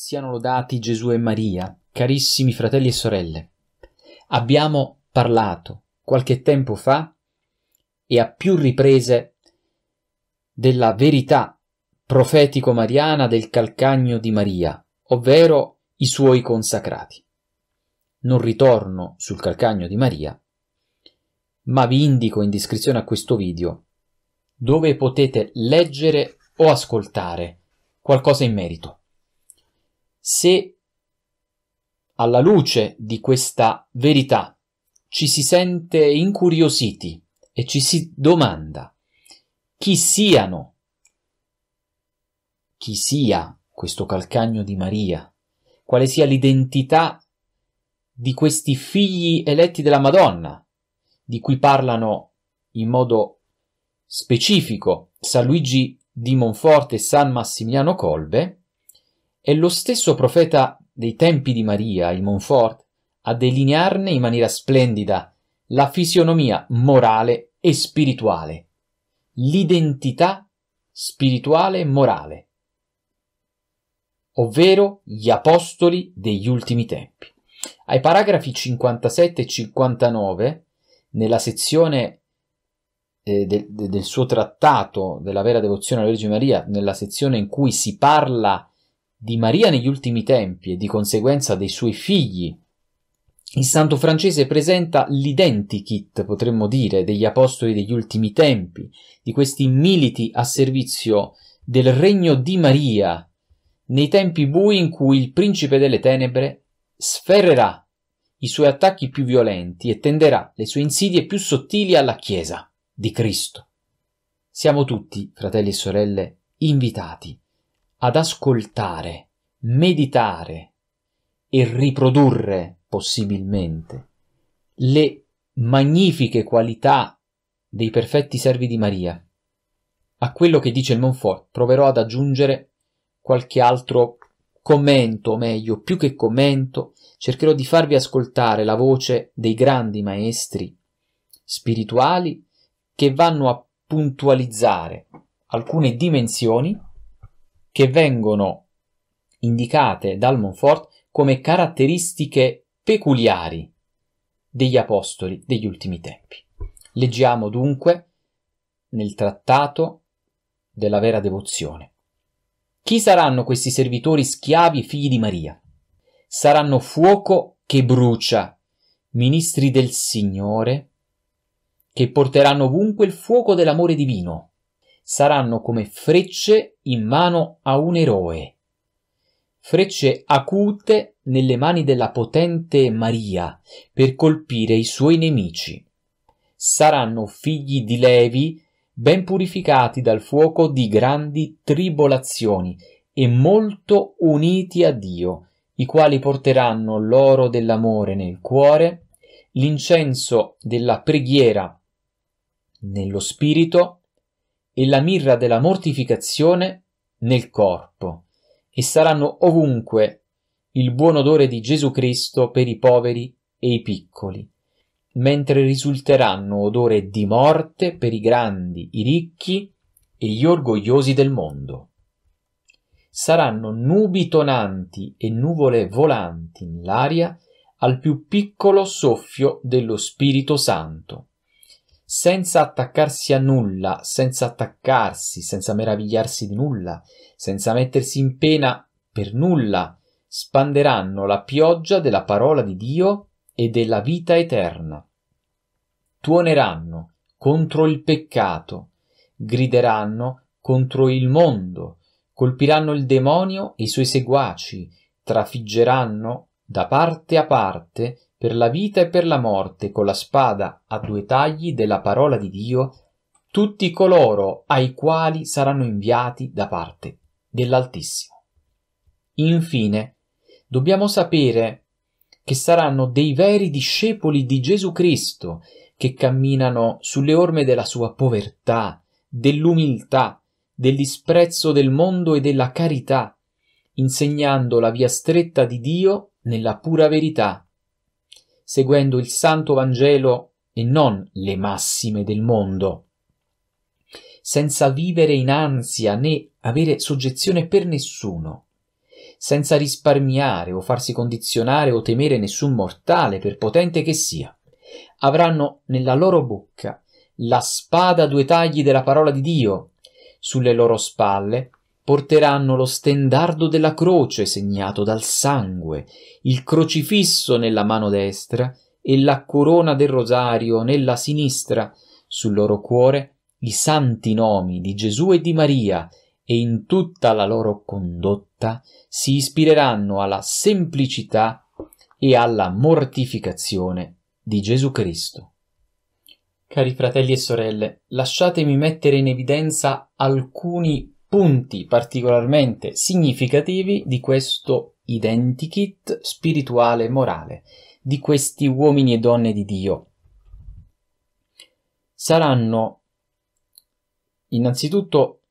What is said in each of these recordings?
Siano lodati Gesù e Maria, carissimi fratelli e sorelle. Abbiamo parlato qualche tempo fa e a più riprese della verità profetico-mariana del calcagno di Maria, ovvero i suoi consacrati. Non ritorno sul calcagno di Maria, ma vi indico in descrizione a questo video dove potete leggere o ascoltare qualcosa in merito. Se alla luce di questa verità ci si sente incuriositi e ci si domanda chi siano, chi sia questo calcagno di Maria, quale sia l'identità di questi figli eletti della Madonna, di cui parlano in modo specifico San Luigi di Monforte e San Massimiliano Colbe, è lo stesso profeta dei tempi di Maria, il Montfort, a delinearne in maniera splendida la fisionomia morale e spirituale, l'identità spirituale e morale, ovvero gli apostoli degli ultimi tempi. Ai paragrafi 57 e 59, nella sezione eh, del, del suo trattato della vera devozione alla Vergine Maria, nella sezione in cui si parla di di Maria negli ultimi tempi e di conseguenza dei suoi figli. Il santo francese presenta l'identikit, potremmo dire, degli apostoli degli ultimi tempi, di questi militi a servizio del regno di Maria, nei tempi bui in cui il principe delle tenebre sferrerà i suoi attacchi più violenti e tenderà le sue insidie più sottili alla Chiesa di Cristo. Siamo tutti, fratelli e sorelle, invitati ad ascoltare, meditare e riprodurre possibilmente le magnifiche qualità dei perfetti servi di Maria. A quello che dice il Monfort proverò ad aggiungere qualche altro commento, o meglio, più che commento, cercherò di farvi ascoltare la voce dei grandi maestri spirituali che vanno a puntualizzare alcune dimensioni che vengono indicate dal Monfort come caratteristiche peculiari degli apostoli degli ultimi tempi. Leggiamo dunque nel trattato della vera devozione. Chi saranno questi servitori schiavi figli di Maria? Saranno fuoco che brucia, ministri del Signore, che porteranno ovunque il fuoco dell'amore divino saranno come frecce in mano a un eroe. Frecce acute nelle mani della potente Maria per colpire i suoi nemici. Saranno figli di Levi ben purificati dal fuoco di grandi tribolazioni e molto uniti a Dio, i quali porteranno l'oro dell'amore nel cuore, l'incenso della preghiera nello spirito e la mirra della mortificazione nel corpo, e saranno ovunque il buon odore di Gesù Cristo per i poveri e i piccoli, mentre risulteranno odore di morte per i grandi, i ricchi e gli orgogliosi del mondo. Saranno nubi tonanti e nuvole volanti nell'aria al più piccolo soffio dello Spirito Santo senza attaccarsi a nulla, senza attaccarsi, senza meravigliarsi di nulla, senza mettersi in pena per nulla, spanderanno la pioggia della parola di Dio e della vita eterna. Tuoneranno contro il peccato, grideranno contro il mondo, colpiranno il demonio e i suoi seguaci, trafiggeranno da parte a parte per la vita e per la morte con la spada a due tagli della parola di Dio tutti coloro ai quali saranno inviati da parte dell'Altissimo. Infine, dobbiamo sapere che saranno dei veri discepoli di Gesù Cristo che camminano sulle orme della sua povertà, dell'umiltà, del disprezzo del mondo e della carità, insegnando la via stretta di Dio nella pura verità seguendo il Santo Vangelo e non le massime del mondo, senza vivere in ansia né avere soggezione per nessuno, senza risparmiare o farsi condizionare o temere nessun mortale, per potente che sia. Avranno nella loro bocca la spada a due tagli della parola di Dio, sulle loro spalle porteranno lo stendardo della croce segnato dal sangue, il crocifisso nella mano destra e la corona del rosario nella sinistra, sul loro cuore i santi nomi di Gesù e di Maria, e in tutta la loro condotta si ispireranno alla semplicità e alla mortificazione di Gesù Cristo. Cari fratelli e sorelle, lasciatemi mettere in evidenza alcuni punti particolarmente significativi di questo identikit spirituale e morale di questi uomini e donne di Dio. Saranno innanzitutto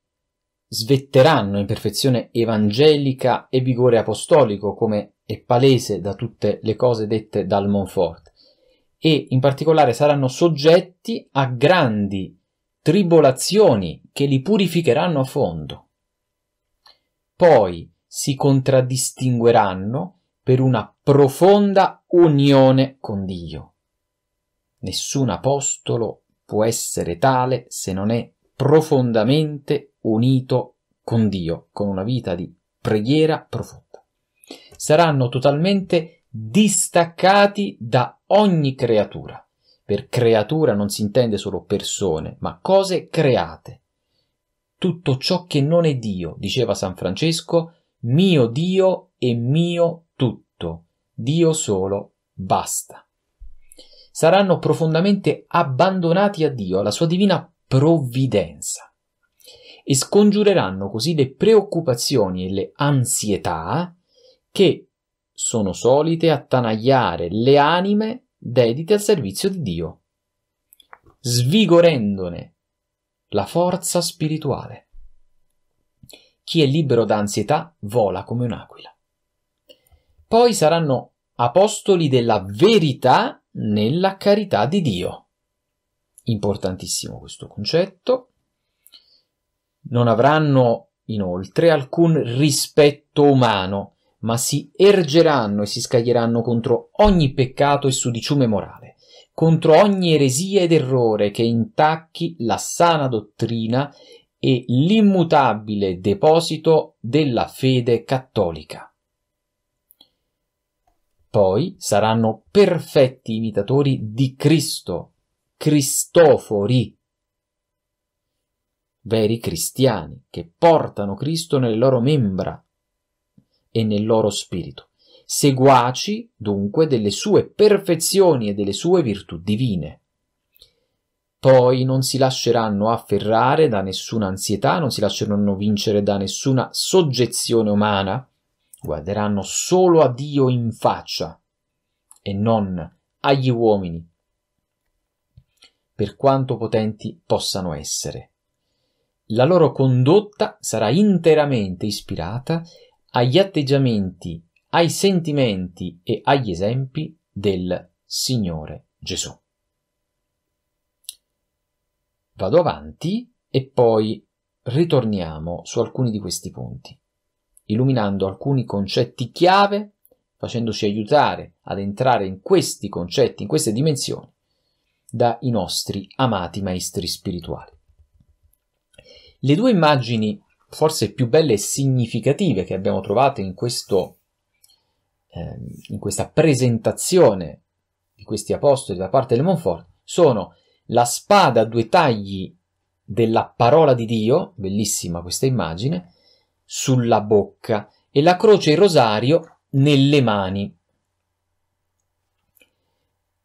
svetteranno in perfezione evangelica e vigore apostolico, come è palese da tutte le cose dette dal Monfort, e in particolare saranno soggetti a grandi tribolazioni che li purificheranno a fondo. Poi si contraddistingueranno per una profonda unione con Dio. Nessun apostolo può essere tale se non è profondamente unito con Dio, con una vita di preghiera profonda. Saranno totalmente distaccati da ogni creatura. Per creatura non si intende solo persone, ma cose create. Tutto ciò che non è Dio, diceva San Francesco, mio Dio e mio tutto, Dio solo basta. Saranno profondamente abbandonati a Dio, alla sua divina provvidenza e scongiureranno così le preoccupazioni e le ansietà che sono solite attanagliare le anime dediti al servizio di Dio, svigorendone la forza spirituale. Chi è libero da ansietà vola come un'aquila. Poi saranno apostoli della verità nella carità di Dio. Importantissimo questo concetto. Non avranno inoltre alcun rispetto umano, ma si ergeranno e si scaglieranno contro ogni peccato e sudiciume morale, contro ogni eresia ed errore che intacchi la sana dottrina e l'immutabile deposito della fede cattolica. Poi saranno perfetti imitatori di Cristo, Cristofori, veri cristiani che portano Cristo nelle loro membra e nel loro spirito, seguaci dunque delle sue perfezioni e delle sue virtù divine. Poi non si lasceranno afferrare da nessuna ansietà, non si lasceranno vincere da nessuna soggezione umana, guarderanno solo a Dio in faccia e non agli uomini, per quanto potenti possano essere. La loro condotta sarà interamente ispirata agli atteggiamenti, ai sentimenti e agli esempi del Signore Gesù. Vado avanti e poi ritorniamo su alcuni di questi punti, illuminando alcuni concetti chiave, facendoci aiutare ad entrare in questi concetti, in queste dimensioni, dai nostri amati maestri spirituali. Le due immagini forse più belle e significative che abbiamo trovato in, questo, eh, in questa presentazione di questi apostoli da parte del Monfort sono la spada a due tagli della parola di Dio, bellissima questa immagine, sulla bocca e la croce e il rosario nelle mani.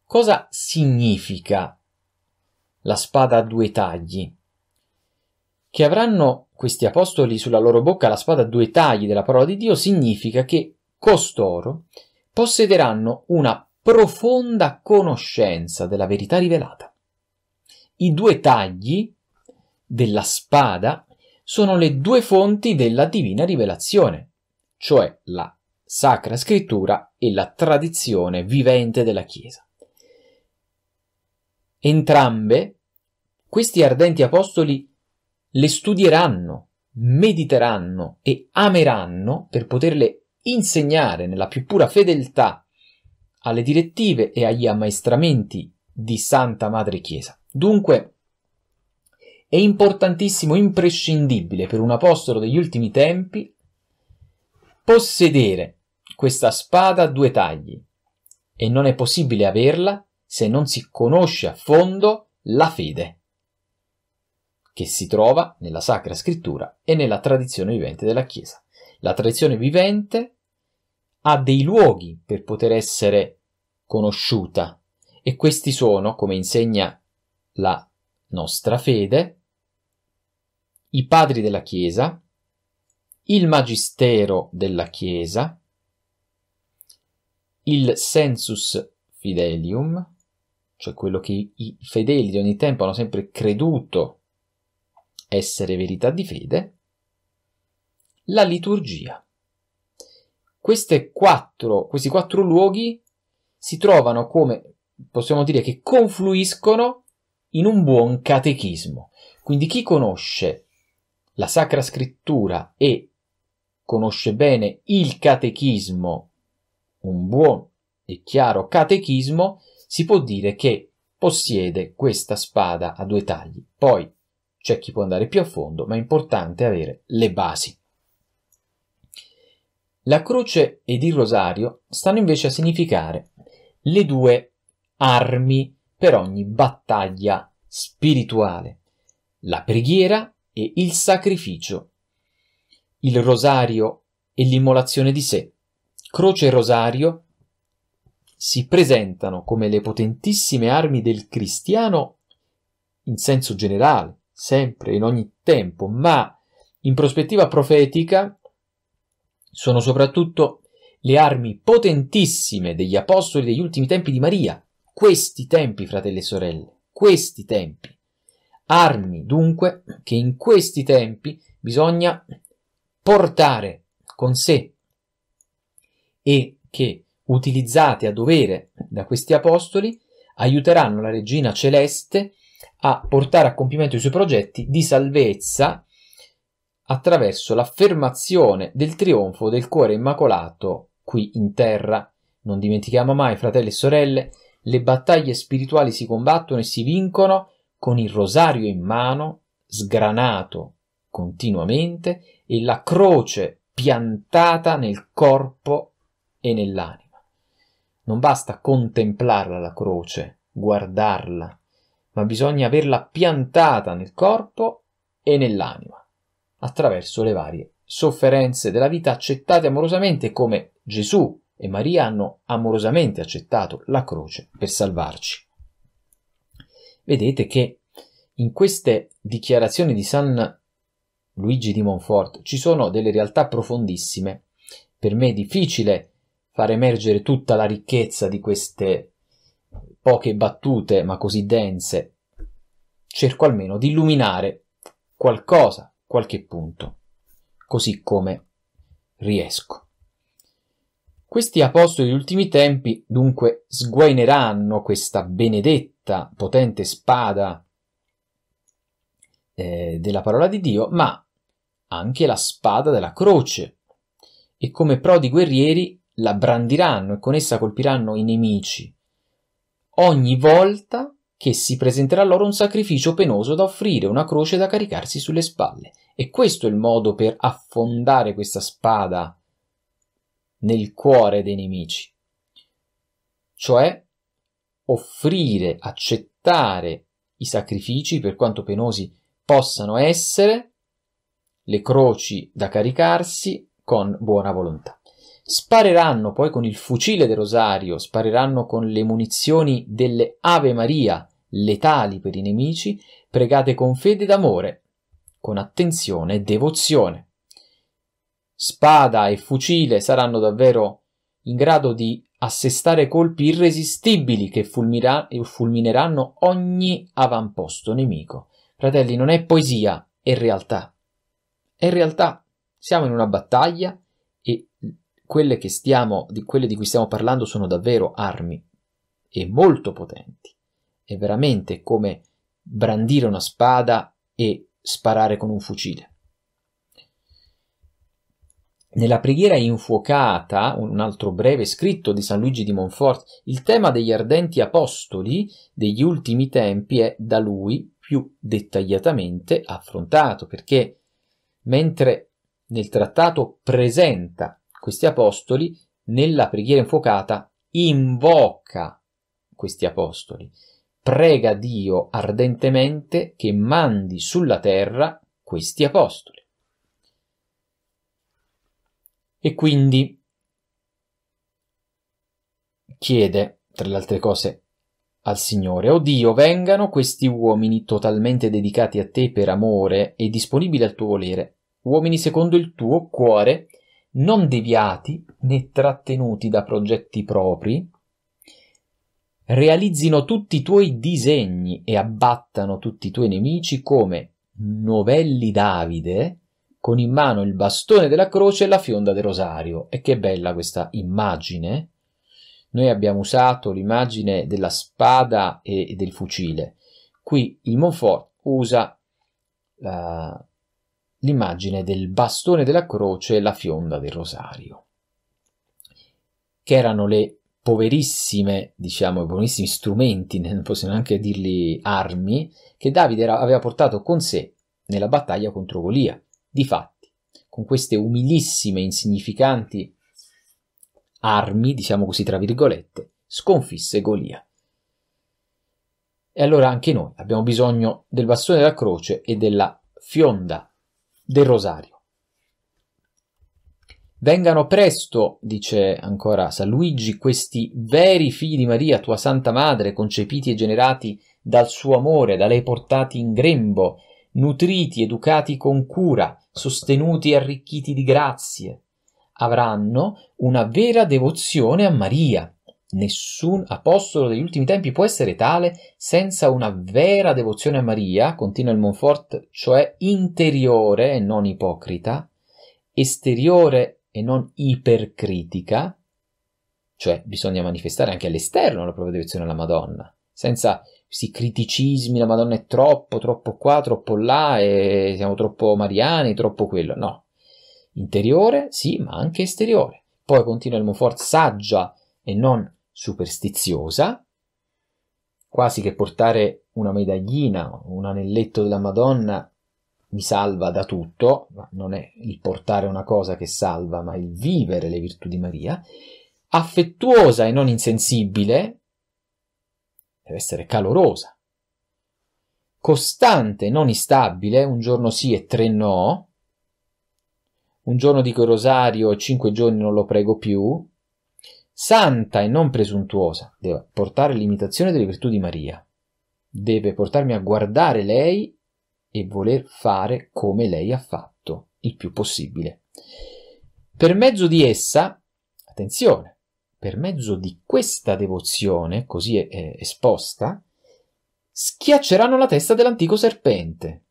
Cosa significa la spada a due tagli? Che avranno questi apostoli sulla loro bocca la spada a due tagli della parola di Dio significa che costoro possederanno una profonda conoscenza della verità rivelata. I due tagli della spada sono le due fonti della divina rivelazione, cioè la sacra scrittura e la tradizione vivente della Chiesa. Entrambe questi ardenti apostoli le studieranno, mediteranno e ameranno per poterle insegnare nella più pura fedeltà alle direttive e agli ammaestramenti di Santa Madre Chiesa. Dunque, è importantissimo, imprescindibile per un apostolo degli ultimi tempi possedere questa spada a due tagli e non è possibile averla se non si conosce a fondo la fede che si trova nella Sacra Scrittura e nella tradizione vivente della Chiesa. La tradizione vivente ha dei luoghi per poter essere conosciuta e questi sono, come insegna la nostra fede, i padri della Chiesa, il magistero della Chiesa, il sensus fidelium, cioè quello che i fedeli di ogni tempo hanno sempre creduto essere verità di fede, la liturgia. Quattro, questi quattro luoghi si trovano come, possiamo dire, che confluiscono in un buon catechismo. Quindi chi conosce la Sacra Scrittura e conosce bene il catechismo, un buon e chiaro catechismo, si può dire che possiede questa spada a due tagli. Poi c'è chi può andare più a fondo, ma è importante avere le basi. La croce ed il rosario stanno invece a significare le due armi per ogni battaglia spirituale, la preghiera e il sacrificio, il rosario e l'immolazione di sé. Croce e rosario si presentano come le potentissime armi del cristiano in senso generale, sempre, in ogni tempo, ma in prospettiva profetica sono soprattutto le armi potentissime degli apostoli degli ultimi tempi di Maria. Questi tempi, fratelli e sorelle, questi tempi. Armi, dunque, che in questi tempi bisogna portare con sé e che, utilizzate a dovere da questi apostoli, aiuteranno la regina celeste a portare a compimento i suoi progetti di salvezza attraverso l'affermazione del trionfo del cuore immacolato qui in terra. Non dimentichiamo mai, fratelli e sorelle, le battaglie spirituali si combattono e si vincono con il rosario in mano, sgranato continuamente, e la croce piantata nel corpo e nell'anima. Non basta contemplarla la croce, guardarla, ma bisogna averla piantata nel corpo e nell'anima, attraverso le varie sofferenze della vita accettate amorosamente come Gesù e Maria hanno amorosamente accettato la croce per salvarci. Vedete che in queste dichiarazioni di San Luigi di Montfort ci sono delle realtà profondissime. Per me è difficile far emergere tutta la ricchezza di queste poche battute ma così dense, cerco almeno di illuminare qualcosa, qualche punto, così come riesco. Questi apostoli degli ultimi tempi dunque sguaineranno questa benedetta, potente spada eh, della parola di Dio, ma anche la spada della croce, e come prodi guerrieri la brandiranno e con essa colpiranno i nemici, ogni volta che si presenterà loro un sacrificio penoso da offrire, una croce da caricarsi sulle spalle. E questo è il modo per affondare questa spada nel cuore dei nemici. Cioè offrire, accettare i sacrifici, per quanto penosi possano essere, le croci da caricarsi con buona volontà. Spareranno poi con il fucile del rosario, spareranno con le munizioni delle Ave Maria, letali per i nemici, pregate con fede ed amore, con attenzione e devozione. Spada e fucile saranno davvero in grado di assestare colpi irresistibili che fulmira- fulmineranno ogni avamposto nemico. Fratelli, non è poesia, è realtà. È realtà. Siamo in una battaglia quelle, stiamo, di quelle di cui stiamo parlando sono davvero armi e molto potenti. È veramente come brandire una spada e sparare con un fucile. Nella preghiera infuocata, un altro breve scritto di San Luigi di Montfort, il tema degli ardenti apostoli degli ultimi tempi è da lui più dettagliatamente affrontato, perché mentre nel trattato presenta questi apostoli, nella preghiera infuocata, invoca questi apostoli, prega Dio ardentemente che mandi sulla terra questi apostoli. E quindi chiede, tra le altre cose, al Signore, o Dio, vengano questi uomini totalmente dedicati a te per amore e disponibili al tuo volere, uomini secondo il tuo cuore, non deviati né trattenuti da progetti propri, realizzino tutti i tuoi disegni e abbattano tutti i tuoi nemici come novelli Davide con in mano il bastone della croce e la fionda del rosario. E che bella questa immagine! Noi abbiamo usato l'immagine della spada e del fucile. Qui il Monfort usa la, l'immagine del bastone della croce e la fionda del rosario, che erano le poverissime, diciamo, i buonissimi strumenti, non possiamo neanche dirli armi, che Davide era, aveva portato con sé nella battaglia contro Golia. Difatti, con queste umilissime, insignificanti armi, diciamo così tra virgolette, sconfisse Golia. E allora anche noi abbiamo bisogno del bastone della croce e della fionda del rosario. Vengano presto, dice ancora San Luigi, questi veri figli di Maria, tua Santa Madre, concepiti e generati dal suo amore, da lei portati in grembo, nutriti, educati con cura, sostenuti e arricchiti di grazie. Avranno una vera devozione a Maria, Nessun apostolo degli ultimi tempi può essere tale senza una vera devozione a Maria, continua il Monfort, cioè interiore e non ipocrita, esteriore e non ipercritica, cioè bisogna manifestare anche all'esterno la propria devozione alla Madonna, senza questi criticismi, la Madonna è troppo, troppo qua, troppo là, e siamo troppo mariani, troppo quello, no. Interiore sì, ma anche esteriore. Poi continua il Monfort, saggia e non superstiziosa, quasi che portare una medaglina, un anelletto della Madonna mi salva da tutto, ma non è il portare una cosa che salva, ma il vivere le virtù di Maria, affettuosa e non insensibile, deve essere calorosa, costante e non instabile, un giorno sì e tre no, un giorno dico il rosario e cinque giorni non lo prego più, santa e non presuntuosa, deve portare l'imitazione delle virtù di Maria, deve portarmi a guardare lei e voler fare come lei ha fatto il più possibile. Per mezzo di essa, attenzione, per mezzo di questa devozione così è eh, esposta, schiacceranno la testa dell'antico serpente.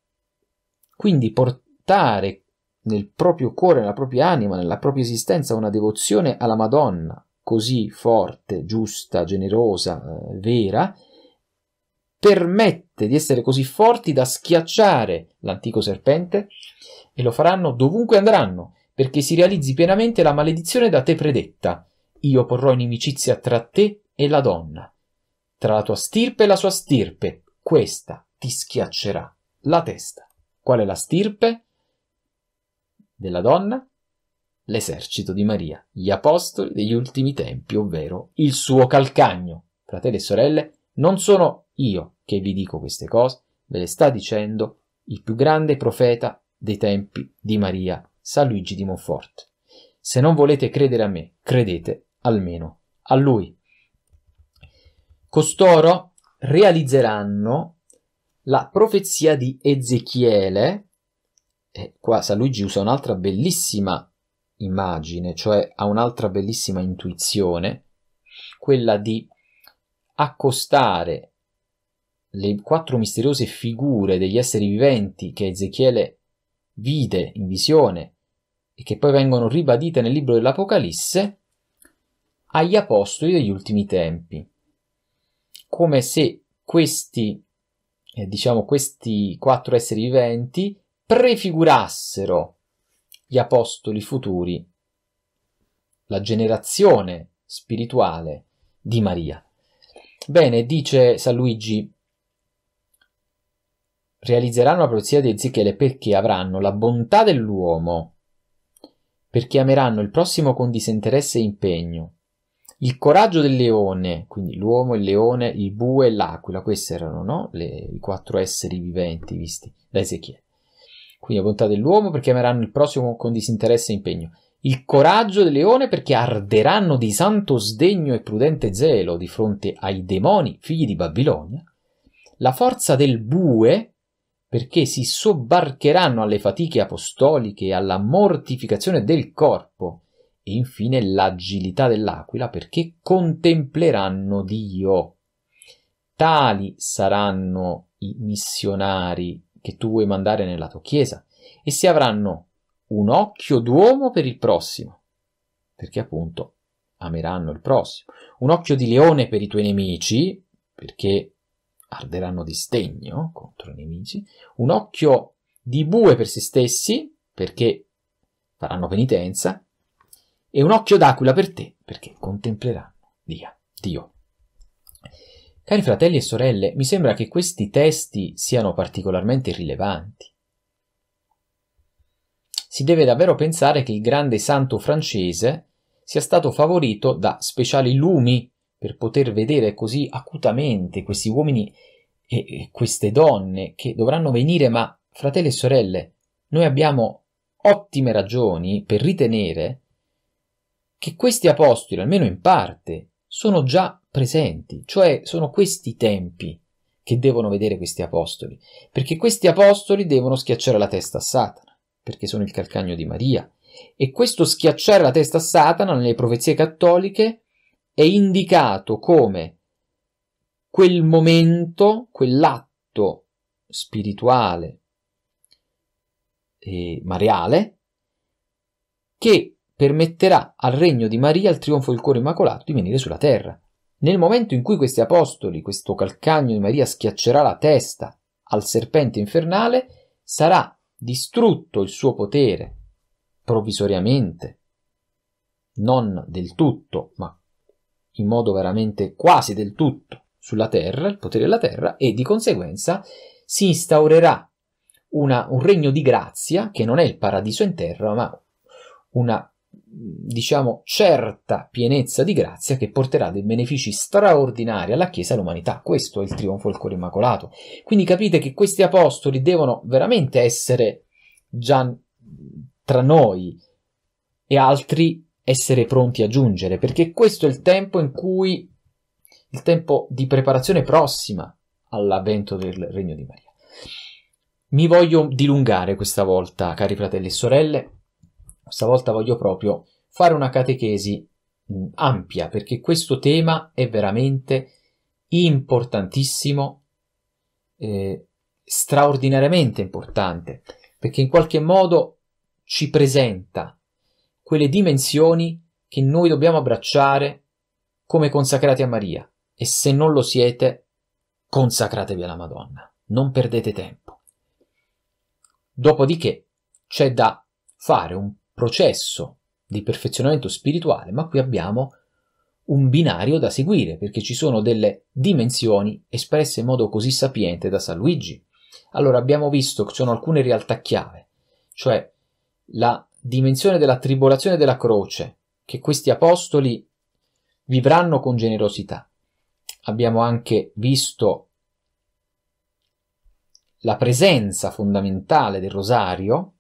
Quindi portare nel proprio cuore, nella propria anima, nella propria esistenza una devozione alla Madonna, così forte, giusta, generosa, eh, vera, permette di essere così forti da schiacciare l'antico serpente e lo faranno dovunque andranno, perché si realizzi pienamente la maledizione da te predetta. Io porrò inimicizia tra te e la donna, tra la tua stirpe e la sua stirpe, questa ti schiaccerà la testa. Qual è la stirpe della donna? l'esercito di Maria, gli apostoli degli ultimi tempi, ovvero il suo calcagno. Fratelli e sorelle, non sono io che vi dico queste cose, ve le sta dicendo il più grande profeta dei tempi di Maria, San Luigi di Monfort. Se non volete credere a me, credete almeno a lui. Costoro realizzeranno la profezia di Ezechiele, e qua San Luigi usa un'altra bellissima immagine, cioè ha un'altra bellissima intuizione, quella di accostare le quattro misteriose figure degli esseri viventi che Ezechiele vide in visione e che poi vengono ribadite nel libro dell'Apocalisse agli apostoli degli ultimi tempi, come se questi, eh, diciamo, questi quattro esseri viventi prefigurassero gli apostoli futuri, la generazione spirituale di Maria. Bene, dice San Luigi, realizzeranno la profezia di Ezechiele perché avranno la bontà dell'uomo, perché ameranno il prossimo con disinteresse e impegno, il coraggio del leone, quindi l'uomo, il leone, il bue e l'aquila, questi erano no? Le, i quattro esseri viventi visti da Ezechiele, quindi la volontà dell'uomo perché ameranno il prossimo con disinteresse e impegno. Il coraggio del leone perché arderanno di santo sdegno e prudente zelo di fronte ai demoni figli di Babilonia. La forza del bue perché si sobbarcheranno alle fatiche apostoliche e alla mortificazione del corpo. E infine l'agilità dell'aquila perché contempleranno Dio. Tali saranno i missionari che tu vuoi mandare nella tua chiesa, essi avranno un occhio d'uomo per il prossimo, perché appunto ameranno il prossimo, un occhio di leone per i tuoi nemici, perché arderanno di sdegno contro i nemici, un occhio di bue per se stessi, perché faranno penitenza, e un occhio d'aquila per te, perché contempleranno Dio. Cari fratelli e sorelle, mi sembra che questi testi siano particolarmente rilevanti. Si deve davvero pensare che il grande santo francese sia stato favorito da speciali lumi per poter vedere così acutamente questi uomini e queste donne che dovranno venire, ma fratelli e sorelle, noi abbiamo ottime ragioni per ritenere che questi apostoli, almeno in parte, sono già presenti, cioè sono questi i tempi che devono vedere questi apostoli, perché questi apostoli devono schiacciare la testa a Satana, perché sono il calcagno di Maria, e questo schiacciare la testa a Satana nelle profezie cattoliche è indicato come quel momento, quell'atto spirituale e mariale che permetterà al regno di Maria, al trionfo del cuore immacolato, di venire sulla terra. Nel momento in cui questi apostoli, questo calcagno di Maria schiaccerà la testa al serpente infernale, sarà distrutto il suo potere, provvisoriamente, non del tutto, ma in modo veramente quasi del tutto sulla terra, il potere della terra, e di conseguenza si instaurerà una, un regno di grazia che non è il paradiso in terra, ma una diciamo, certa pienezza di grazia che porterà dei benefici straordinari alla Chiesa e all'umanità. Questo è il trionfo del cuore immacolato. Quindi capite che questi apostoli devono veramente essere già tra noi e altri essere pronti a giungere, perché questo è il tempo in cui il tempo di preparazione prossima all'avvento del regno di Maria. Mi voglio dilungare questa volta, cari fratelli e sorelle, stavolta voglio proprio fare una catechesi mm, ampia perché questo tema è veramente importantissimo, eh, straordinariamente importante, perché in qualche modo ci presenta quelle dimensioni che noi dobbiamo abbracciare come consacrati a Maria e se non lo siete, consacratevi alla Madonna, non perdete tempo. Dopodiché c'è da fare un processo di perfezionamento spirituale, ma qui abbiamo un binario da seguire perché ci sono delle dimensioni espresse in modo così sapiente da San Luigi. Allora abbiamo visto che ci sono alcune realtà chiave, cioè la dimensione della tribolazione della croce che questi apostoli vivranno con generosità. Abbiamo anche visto la presenza fondamentale del rosario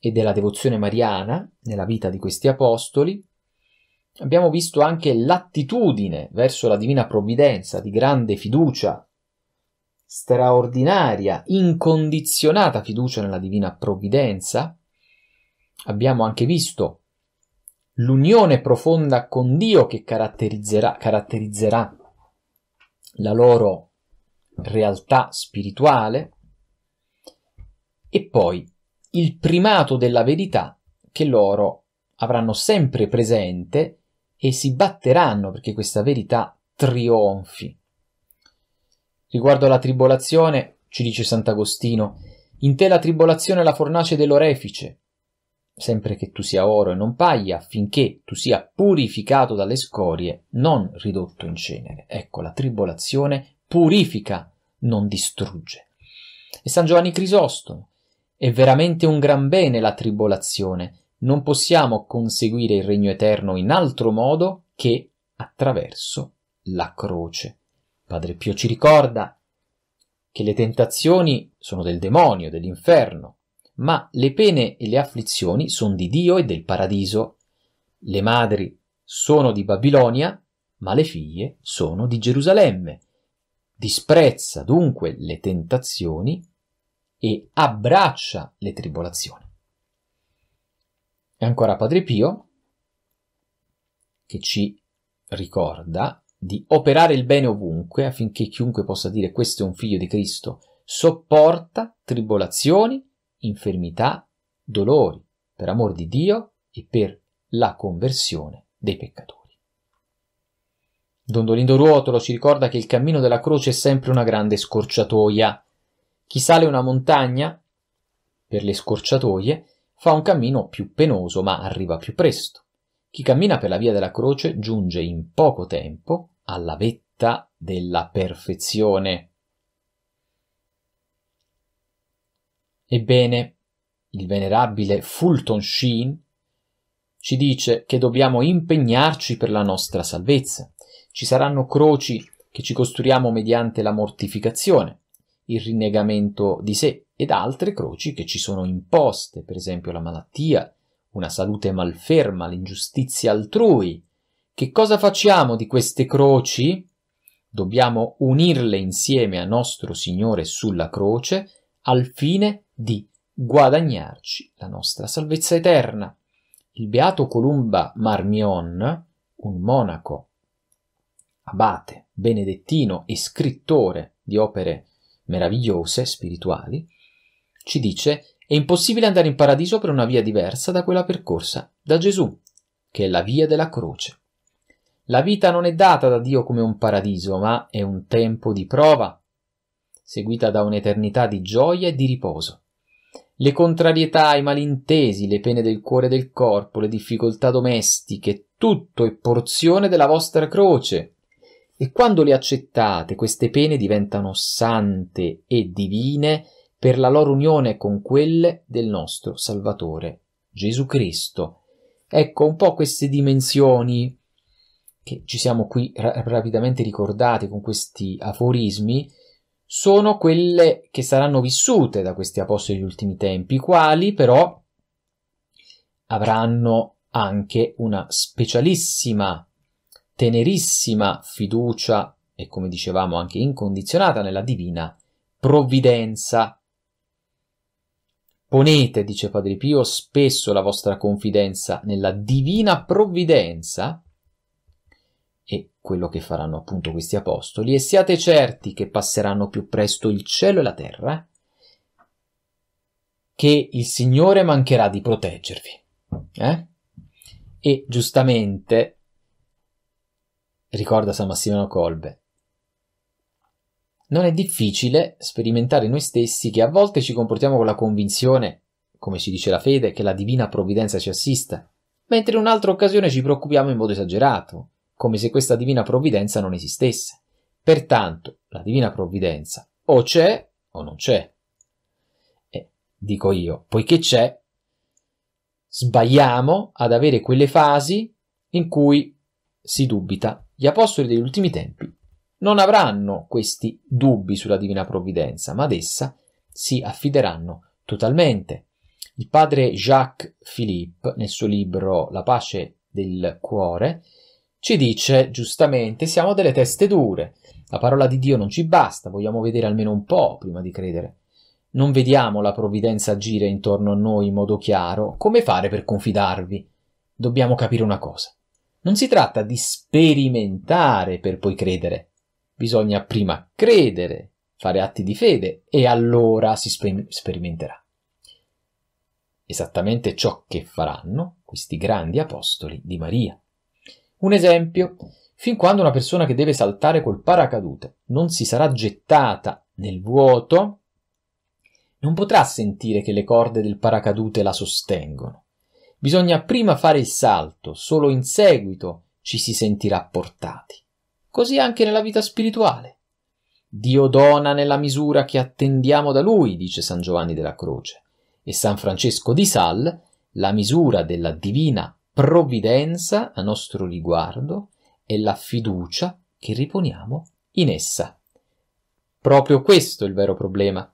e della devozione mariana nella vita di questi apostoli, abbiamo visto anche l'attitudine verso la divina provvidenza di grande fiducia, straordinaria, incondizionata fiducia nella divina provvidenza, abbiamo anche visto l'unione profonda con Dio che caratterizzerà, caratterizzerà la loro realtà spirituale e poi il primato della verità che loro avranno sempre presente e si batteranno perché questa verità trionfi. Riguardo alla tribolazione, ci dice Sant'Agostino, in te la tribolazione è la fornace dell'orefice, sempre che tu sia oro e non paglia, affinché tu sia purificato dalle scorie, non ridotto in cenere. Ecco, la tribolazione purifica, non distrugge. E San Giovanni Crisostomo, è veramente un gran bene la tribolazione. Non possiamo conseguire il regno eterno in altro modo che attraverso la croce. Padre Pio ci ricorda che le tentazioni sono del demonio, dell'inferno, ma le pene e le afflizioni sono di Dio e del paradiso. Le madri sono di Babilonia, ma le figlie sono di Gerusalemme. Disprezza dunque le tentazioni e abbraccia le tribolazioni. E ancora Padre Pio, che ci ricorda di operare il bene ovunque affinché chiunque possa dire questo è un figlio di Cristo, sopporta tribolazioni, infermità, dolori, per amor di Dio e per la conversione dei peccatori. Don Dolindo Ruotolo ci ricorda che il cammino della croce è sempre una grande scorciatoia chi sale una montagna, per le scorciatoie, fa un cammino più penoso ma arriva più presto. Chi cammina per la via della croce giunge in poco tempo alla vetta della perfezione. Ebbene, il venerabile Fulton Sheen ci dice che dobbiamo impegnarci per la nostra salvezza. Ci saranno croci che ci costruiamo mediante la mortificazione, il rinnegamento di sé ed altre croci che ci sono imposte, per esempio la malattia, una salute malferma, l'ingiustizia altrui. Che cosa facciamo di queste croci? Dobbiamo unirle insieme a nostro Signore sulla croce al fine di guadagnarci la nostra salvezza eterna. Il beato Columba Marmion, un monaco, abate, benedettino e scrittore di opere meravigliose, spirituali, ci dice è impossibile andare in paradiso per una via diversa da quella percorsa da Gesù, che è la via della croce. La vita non è data da Dio come un paradiso, ma è un tempo di prova, seguita da un'eternità di gioia e di riposo. Le contrarietà, i malintesi, le pene del cuore e del corpo, le difficoltà domestiche, tutto è porzione della vostra croce, e quando le accettate, queste pene diventano sante e divine per la loro unione con quelle del nostro Salvatore, Gesù Cristo. Ecco un po' queste dimensioni che ci siamo qui ra- rapidamente ricordate con questi aforismi, sono quelle che saranno vissute da questi apostoli degli ultimi tempi, quali però avranno anche una specialissima tenerissima fiducia e come dicevamo anche incondizionata nella divina provvidenza. Ponete, dice Padre Pio, spesso la vostra confidenza nella divina provvidenza e quello che faranno appunto questi apostoli e siate certi che passeranno più presto il cielo e la terra che il Signore mancherà di proteggervi. Eh? E giustamente ricorda San Massimiliano Colbe. Non è difficile sperimentare noi stessi che a volte ci comportiamo con la convinzione, come ci dice la fede, che la divina provvidenza ci assista, mentre in un'altra occasione ci preoccupiamo in modo esagerato, come se questa divina provvidenza non esistesse. Pertanto, la divina provvidenza o c'è o non c'è. E dico io, poiché c'è, sbagliamo ad avere quelle fasi in cui si dubita gli apostoli degli ultimi tempi non avranno questi dubbi sulla divina provvidenza, ma ad essa si affideranno totalmente. Il padre Jacques Philippe, nel suo libro La pace del cuore, ci dice giustamente siamo delle teste dure, la parola di Dio non ci basta, vogliamo vedere almeno un po' prima di credere. Non vediamo la provvidenza agire intorno a noi in modo chiaro, come fare per confidarvi? Dobbiamo capire una cosa. Non si tratta di sperimentare per poi credere. Bisogna prima credere, fare atti di fede e allora si sper- sperimenterà. Esattamente ciò che faranno questi grandi apostoli di Maria. Un esempio, fin quando una persona che deve saltare col paracadute non si sarà gettata nel vuoto, non potrà sentire che le corde del paracadute la sostengono. Bisogna prima fare il salto, solo in seguito ci si sentirà portati. Così anche nella vita spirituale. Dio dona nella misura che attendiamo da Lui, dice San Giovanni della Croce, e San Francesco di Sal, la misura della divina provvidenza a nostro riguardo e la fiducia che riponiamo in essa. Proprio questo è il vero problema.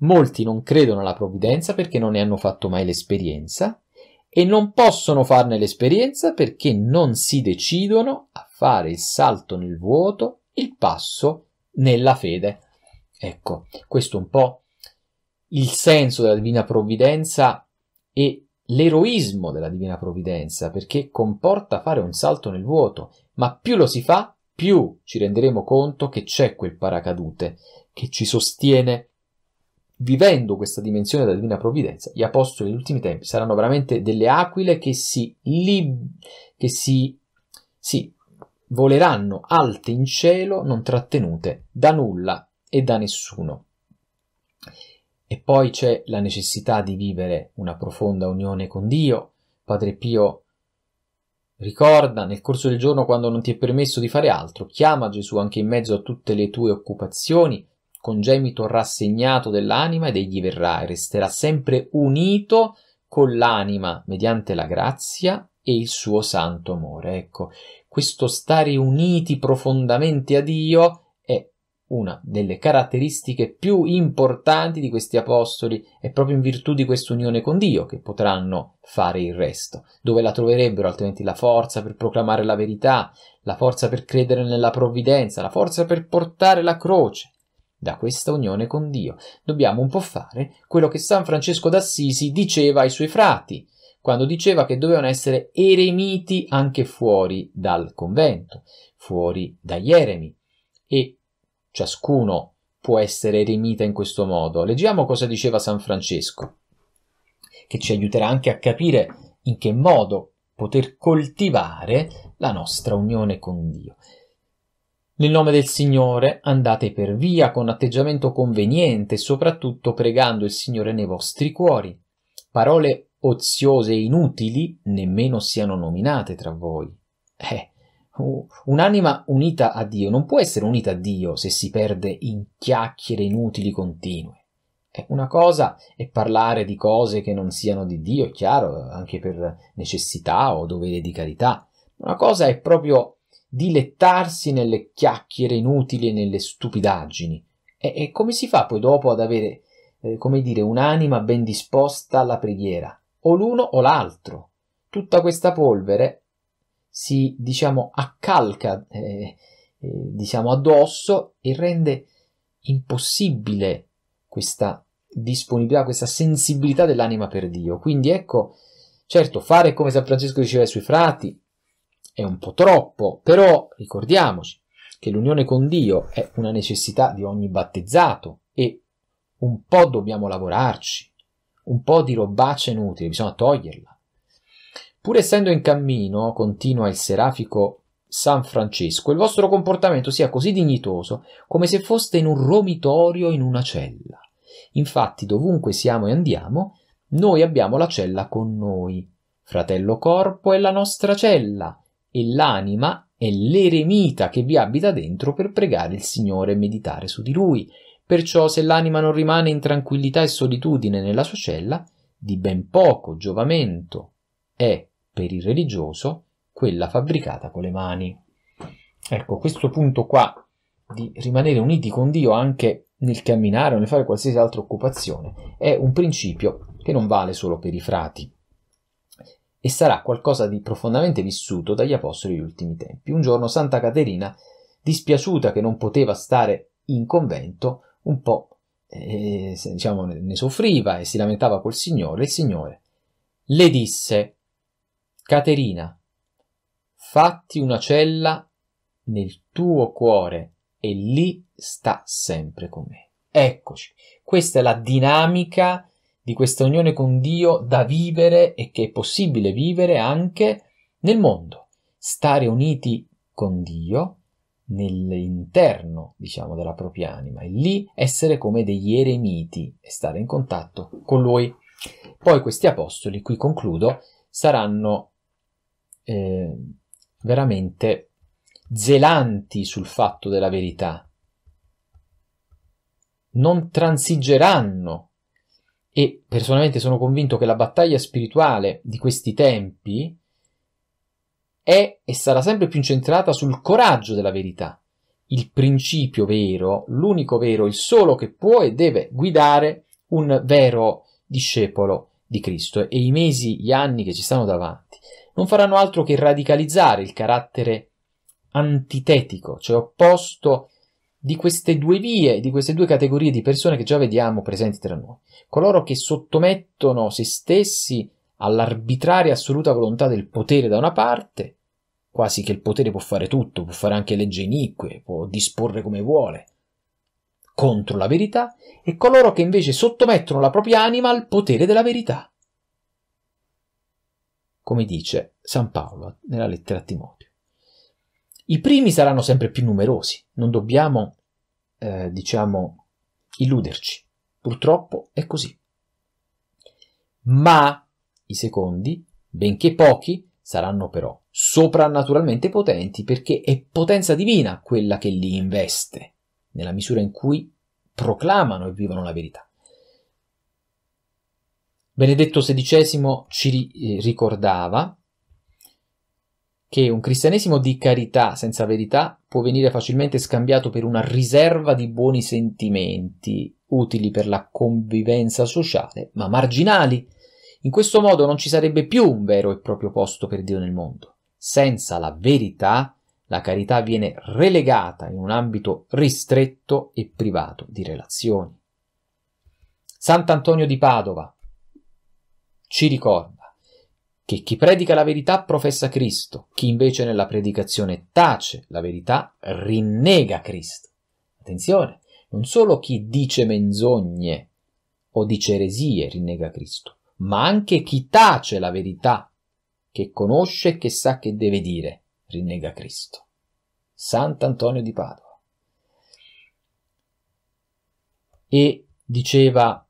Molti non credono alla provvidenza perché non ne hanno fatto mai l'esperienza e non possono farne l'esperienza perché non si decidono a fare il salto nel vuoto, il passo nella fede. Ecco, questo è un po' il senso della divina provvidenza e l'eroismo della divina provvidenza, perché comporta fare un salto nel vuoto, ma più lo si fa, più ci renderemo conto che c'è quel paracadute che ci sostiene vivendo questa dimensione della divina provvidenza, gli apostoli negli ultimi tempi saranno veramente delle aquile che si, li, che si, si voleranno alte in cielo, non trattenute da nulla e da nessuno. E poi c'è la necessità di vivere una profonda unione con Dio. Padre Pio ricorda nel corso del giorno quando non ti è permesso di fare altro, chiama Gesù anche in mezzo a tutte le tue occupazioni, congemito rassegnato dell'anima ed egli verrà e resterà sempre unito con l'anima mediante la grazia e il suo santo amore. Ecco, questo stare uniti profondamente a Dio è una delle caratteristiche più importanti di questi apostoli è proprio in virtù di questa unione con Dio che potranno fare il resto, dove la troverebbero altrimenti la forza per proclamare la verità, la forza per credere nella provvidenza, la forza per portare la croce, da questa unione con Dio. Dobbiamo un po' fare quello che San Francesco d'Assisi diceva ai suoi frati, quando diceva che dovevano essere eremiti anche fuori dal convento, fuori dagli eremi. E ciascuno può essere eremita in questo modo. Leggiamo cosa diceva San Francesco, che ci aiuterà anche a capire in che modo poter coltivare la nostra unione con Dio. Nel nome del Signore andate per via con atteggiamento conveniente soprattutto pregando il Signore nei vostri cuori. Parole oziose e inutili nemmeno siano nominate tra voi. Eh, un'anima unita a Dio non può essere unita a Dio se si perde in chiacchiere inutili continue. Eh, una cosa è parlare di cose che non siano di Dio, è chiaro, anche per necessità o dovere di carità. Una cosa è proprio dilettarsi nelle chiacchiere inutili e nelle stupidaggini. E, e come si fa poi dopo ad avere, eh, come dire, un'anima ben disposta alla preghiera? O l'uno o l'altro. Tutta questa polvere si, diciamo, accalca, eh, eh, diciamo, addosso e rende impossibile questa disponibilità, questa sensibilità dell'anima per Dio. Quindi ecco, certo, fare come San Francesco diceva ai suoi frati, è un po' troppo, però ricordiamoci che l'unione con Dio è una necessità di ogni battezzato e un po' dobbiamo lavorarci, un po' di robaccia inutile, bisogna toglierla. Pur essendo in cammino, continua il serafico San Francesco, il vostro comportamento sia così dignitoso come se foste in un romitorio in una cella. Infatti, dovunque siamo e andiamo, noi abbiamo la cella con noi. Fratello corpo è la nostra cella, e l'anima è l'eremita che vi abita dentro per pregare il Signore e meditare su di Lui. Perciò se l'anima non rimane in tranquillità e solitudine nella sua cella, di ben poco giovamento è per il religioso quella fabbricata con le mani. Ecco, questo punto qua di rimanere uniti con Dio anche nel camminare o nel fare qualsiasi altra occupazione è un principio che non vale solo per i frati, e sarà qualcosa di profondamente vissuto dagli apostoli degli ultimi tempi. Un giorno Santa Caterina, dispiaciuta che non poteva stare in convento, un po' eh, diciamo, ne soffriva e si lamentava col Signore. Il Signore le disse, Caterina, fatti una cella nel tuo cuore e lì sta sempre con me. Eccoci, questa è la dinamica di questa unione con Dio da vivere e che è possibile vivere anche nel mondo. Stare uniti con Dio nell'interno, diciamo, della propria anima e lì essere come degli eremiti e stare in contatto con Lui. Poi questi apostoli, qui concludo, saranno eh, veramente zelanti sul fatto della verità, non transigeranno e personalmente sono convinto che la battaglia spirituale di questi tempi è e sarà sempre più incentrata sul coraggio della verità, il principio vero, l'unico vero, il solo che può e deve guidare un vero discepolo di Cristo e i mesi, gli anni che ci stanno davanti non faranno altro che radicalizzare il carattere antitetico, cioè opposto a di queste due vie, di queste due categorie di persone che già vediamo presenti tra noi. Coloro che sottomettono se stessi all'arbitraria assoluta volontà del potere da una parte, quasi che il potere può fare tutto, può fare anche leggi inique, può disporre come vuole, contro la verità, e coloro che invece sottomettono la propria anima al potere della verità. Come dice San Paolo nella lettera a Timoteo. I primi saranno sempre più numerosi, non dobbiamo eh, diciamo, illuderci. Purtroppo è così. Ma i secondi, benché pochi, saranno però soprannaturalmente potenti perché è potenza divina quella che li investe, nella misura in cui proclamano e vivono la verità. Benedetto XVI ci eh, ricordava che un cristianesimo di carità senza verità può venire facilmente scambiato per una riserva di buoni sentimenti, utili per la convivenza sociale, ma marginali. In questo modo non ci sarebbe più un vero e proprio posto per Dio nel mondo. Senza la verità, la carità viene relegata in un ambito ristretto e privato di relazioni. Sant'Antonio di Padova ci ricorda che chi predica la verità professa Cristo, chi invece nella predicazione tace la verità rinnega Cristo. Attenzione, non solo chi dice menzogne o dice eresie rinnega Cristo, ma anche chi tace la verità, che conosce e che sa che deve dire, rinnega Cristo. Sant'Antonio di Padova. E diceva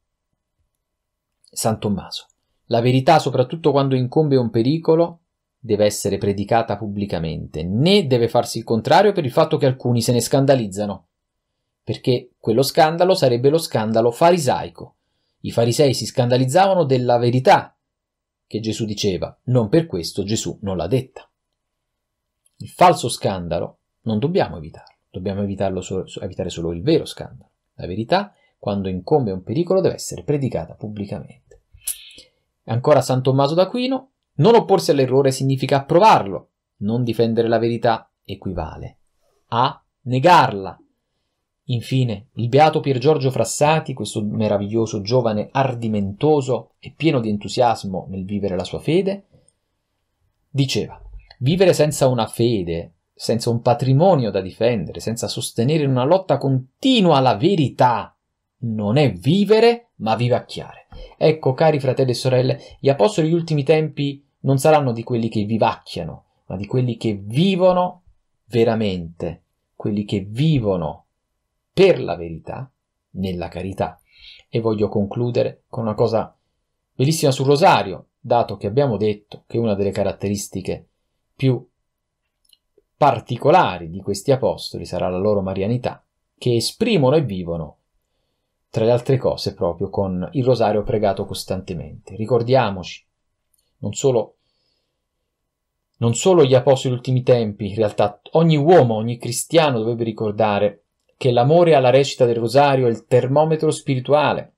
San Tommaso, la verità, soprattutto quando incombe un pericolo, deve essere predicata pubblicamente, né deve farsi il contrario per il fatto che alcuni se ne scandalizzano, perché quello scandalo sarebbe lo scandalo farisaico. I farisei si scandalizzavano della verità che Gesù diceva, non per questo Gesù non l'ha detta. Il falso scandalo non dobbiamo evitarlo, dobbiamo so- evitare solo il vero scandalo. La verità, quando incombe un pericolo, deve essere predicata pubblicamente. E ancora San Tommaso d'Aquino, non opporsi all'errore significa approvarlo, non difendere la verità equivale a negarla. Infine, il beato Pier Giorgio Frassati, questo meraviglioso giovane ardimentoso e pieno di entusiasmo nel vivere la sua fede, diceva: Vivere senza una fede, senza un patrimonio da difendere, senza sostenere in una lotta continua la verità, non è vivere, ma vivacchiare. Ecco, cari fratelli e sorelle, gli apostoli degli ultimi tempi non saranno di quelli che vivacchiano, ma di quelli che vivono veramente, quelli che vivono per la verità, nella carità. E voglio concludere con una cosa bellissima sul rosario, dato che abbiamo detto che una delle caratteristiche più particolari di questi apostoli sarà la loro marianità, che esprimono e vivono tra le altre cose proprio con il rosario pregato costantemente. Ricordiamoci, non solo, non solo gli apostoli degli ultimi tempi, in realtà ogni uomo, ogni cristiano dovrebbe ricordare che l'amore alla recita del rosario è il termometro spirituale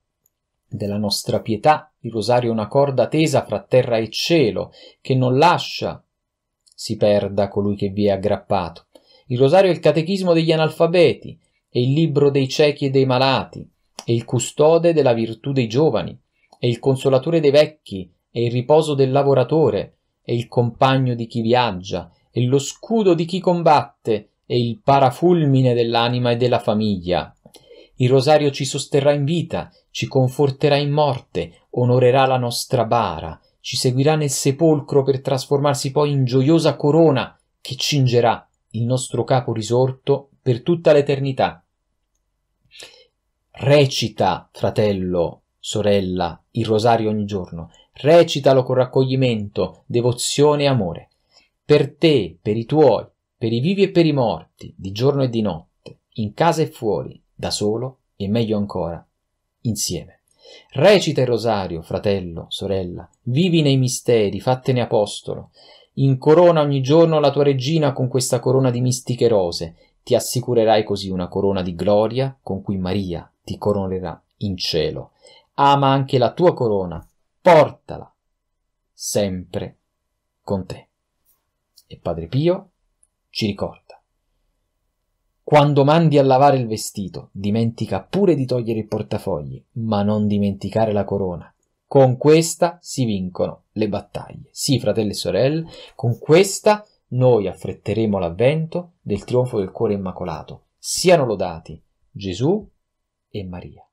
della nostra pietà. Il rosario è una corda tesa fra terra e cielo che non lascia si perda colui che vi è aggrappato. Il rosario è il catechismo degli analfabeti, è il libro dei ciechi e dei malati, è il custode della virtù dei giovani, è il consolatore dei vecchi, è il riposo del lavoratore, è il compagno di chi viaggia, è lo scudo di chi combatte, è il parafulmine dell'anima e della famiglia. Il rosario ci sosterrà in vita, ci conforterà in morte, onorerà la nostra bara, ci seguirà nel sepolcro per trasformarsi poi in gioiosa corona che cingerà il nostro capo risorto per tutta l'eternità. Recita, fratello, sorella, il rosario ogni giorno, recitalo con raccoglimento, devozione e amore, per te, per i tuoi, per i vivi e per i morti, di giorno e di notte, in casa e fuori, da solo e meglio ancora, insieme. Recita il rosario, fratello, sorella, vivi nei misteri, fattene apostolo, incorona ogni giorno la tua regina con questa corona di mistiche rose ti assicurerai così una corona di gloria con cui Maria ti coronerà in cielo. Ama anche la tua corona, portala sempre con te. E Padre Pio ci ricorda. Quando mandi a lavare il vestito, dimentica pure di togliere il portafogli, ma non dimenticare la corona. Con questa si vincono le battaglie. Sì, fratelli e sorelle, con questa si noi affretteremo l'avvento del trionfo del cuore immacolato. Siano lodati Gesù e Maria.